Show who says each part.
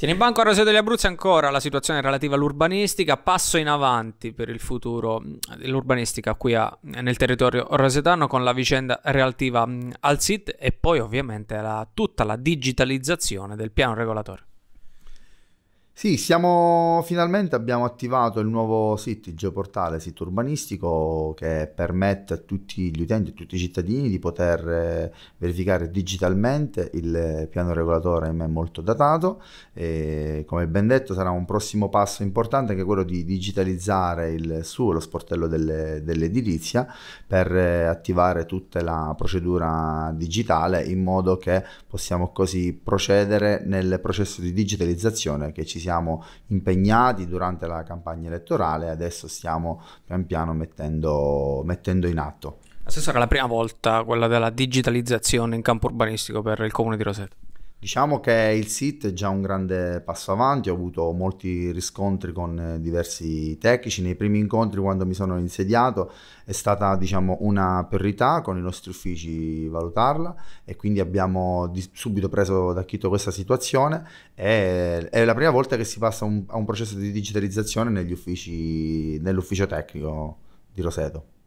Speaker 1: Tiene in banco a Roseo degli Abruzzi ancora la situazione relativa all'urbanistica, passo in avanti per il futuro dell'urbanistica qui a, nel territorio rosetano con la vicenda relativa al SIT e poi ovviamente la, tutta la digitalizzazione del piano regolatorio.
Speaker 2: Sì, siamo finalmente abbiamo attivato il nuovo sito, il geoportale sito urbanistico che permette a tutti gli utenti, a tutti i cittadini di poter eh, verificare digitalmente il piano regolatore in ahimè, molto datato e come ben detto sarà un prossimo passo importante anche quello di digitalizzare il suo, lo sportello delle, dell'edilizia per eh, attivare tutta la procedura digitale in modo che possiamo così procedere nel processo di digitalizzazione che ci siamo siamo impegnati durante la campagna elettorale e adesso stiamo pian piano mettendo, mettendo in atto.
Speaker 1: Questa sarà la prima volta quella della digitalizzazione in campo urbanistico per il comune di Roseto.
Speaker 2: Diciamo che il SIT è già un grande passo avanti, ho avuto molti riscontri con eh, diversi tecnici, nei primi incontri quando mi sono insediato è stata diciamo, una priorità con i nostri uffici valutarla e quindi abbiamo subito preso d'acchito questa situazione e è la prima volta che si passa un, a un processo di digitalizzazione negli uffici, nell'ufficio tecnico di Roseto.